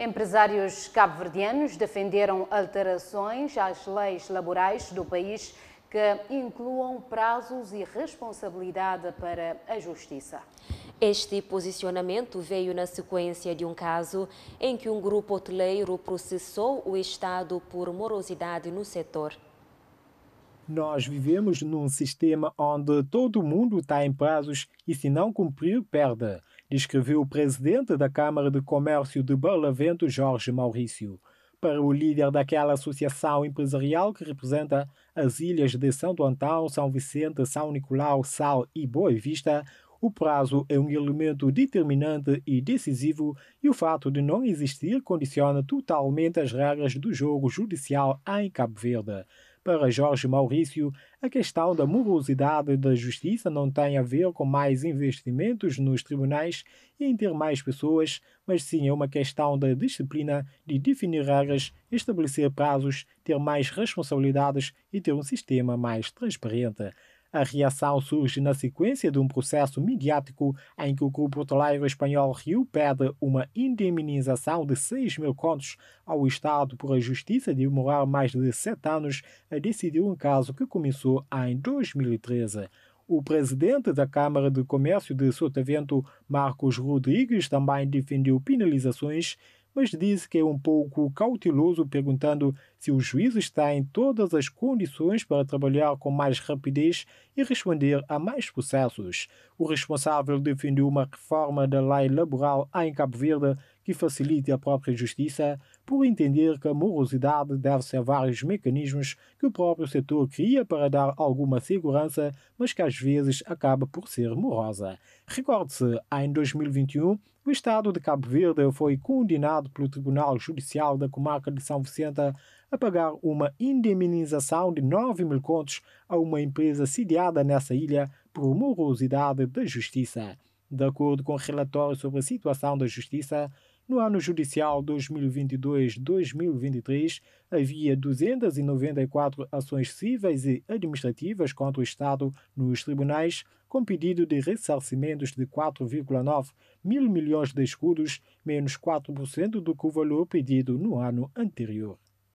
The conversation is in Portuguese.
Empresários cabo-verdianos defenderam alterações às leis laborais do país que incluam prazos e responsabilidade para a justiça. Este posicionamento veio na sequência de um caso em que um grupo hoteleiro processou o Estado por morosidade no setor. Nós vivemos num sistema onde todo mundo está em prazos e, se não cumprir, perde descreveu o presidente da Câmara de Comércio de Barlavento, Jorge Maurício. Para o líder daquela associação empresarial que representa as ilhas de Santo Antão, São Vicente, São Nicolau, Sal e Boa Vista, o prazo é um elemento determinante e decisivo e o fato de não existir condiciona totalmente as regras do jogo judicial em Cabo Verde. Para Jorge Maurício, a questão da morosidade da justiça não tem a ver com mais investimentos nos tribunais e em ter mais pessoas, mas sim é uma questão da disciplina, de definir regras, estabelecer prazos, ter mais responsabilidades e ter um sistema mais transparente. A reação surge na sequência de um processo midiático em que o grupo hoteleiro espanhol Rio pede uma indemnização de 6 mil contos ao Estado por a justiça de demorar mais de sete anos a decidir um caso que começou em 2013. O presidente da Câmara de Comércio de Sotavento, Marcos Rodrigues, também defendeu penalizações mas disse que é um pouco cauteloso, perguntando se o juízo está em todas as condições para trabalhar com mais rapidez e responder a mais processos. O responsável defendeu uma reforma da lei laboral em Cabo Verde que facilite a própria justiça por entender que a morosidade deve-se a vários mecanismos que o próprio setor cria para dar alguma segurança, mas que às vezes acaba por ser morosa. Recorde-se, em 2021, o Estado de Cabo Verde foi condenado pelo Tribunal Judicial da Comarca de São Vicente a pagar uma indemnização de 9 mil contos a uma empresa sediada nessa ilha por morosidade da justiça. De acordo com o relatório sobre a situação da justiça, no ano judicial 2022-2023, havia 294 ações cíveis e administrativas contra o Estado nos tribunais, com pedido de ressarcimentos de 4,9 mil milhões de escudos, menos 4% do que o valor pedido no ano anterior.